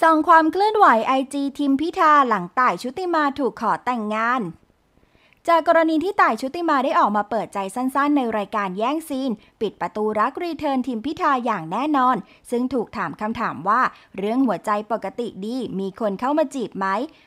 ส่องความเคลื่อนไหวไอจีทิมพิธาหลังต่ายชุติมาถูกขอแต่งงานจากกรณีที่ต่ายชุติมาได้ออกมาเปิดใจสั้นๆ ในรายการแย่งซีน ปิดประตูรักรีเทิร์นทีมพิธาอย่างแน่นอน ซึ่งถูกถามคำถามว่า เรื่องหัวใจปกติดีมีคนเข้ามาจีบไหม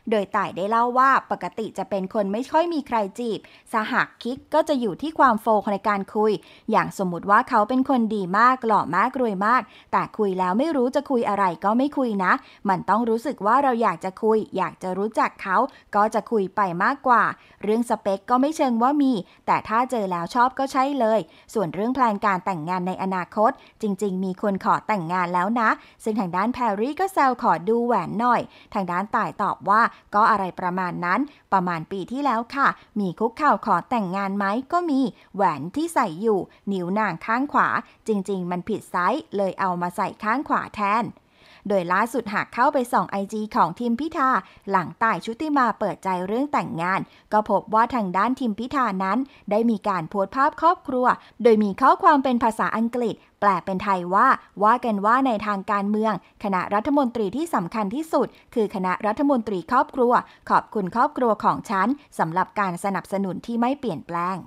โดยต่ายได้เล่าว่าปกติจะเป็นคนไม่ค่อยมีใครจีบสหักคิกก็จะอยู่ที่ความโฟกในการคุย อย่างสมมติว่าเขาเป็นคนดีมากหล่อมากรวยมาก แต่คุยแล้วไม่รู้จะคุยอะไรก็ไม่คุยนะ มันต้องรู้สึกว่าเราอยากจะคุย อยากจะรู้จักเขา ก็จะคุยไปมากกว่าเรื่องสเปคก็ไม่เชิงว่ามี แต่ถ้าเจอแล้วชอบก็ใช่เลย ส่วนเรื่องแพลนการแต่งงานในอนาคต จริงๆ มีคนขอแต่งงานแล้วนะ ซึ่งทางด้านแพรรี่ก็แซวขอดูแหวนหน่อย ทางด้านต่ายตอบว่า ก็อะไรประมาณนั้น ประมาณปีที่แล้วค่ะ มีคุกเข่าขอแต่งงานไหมก็มี แหวนที่ใส่อยู่ นิ้วนางข้างขวา จริงๆ มันผิดไซส์เลยเอามาใส่ข้างขวาแทนโดยล่าสุดหากเข้าไปส่องไอจีของทีมพิธาหลังต่ายชุติมาเปิดใจเรื่องแต่งงาน ก็พบว่าทางด้านทีมพิธานั้น ได้มีการโพสต์ภาพครอบครัว โดยมีข้อความเป็นภาษาอังกฤษ แปลเป็นไทยว่า ว่ากันว่าในทางการเมือง คณะรัฐมนตรีที่สำคัญที่สุด คือคณะรัฐมนตรีครอบครัว ขอบคุณครอบครัวของฉันสำหรับการสนับสนุนที่ไม่เปลี่ยนแปลง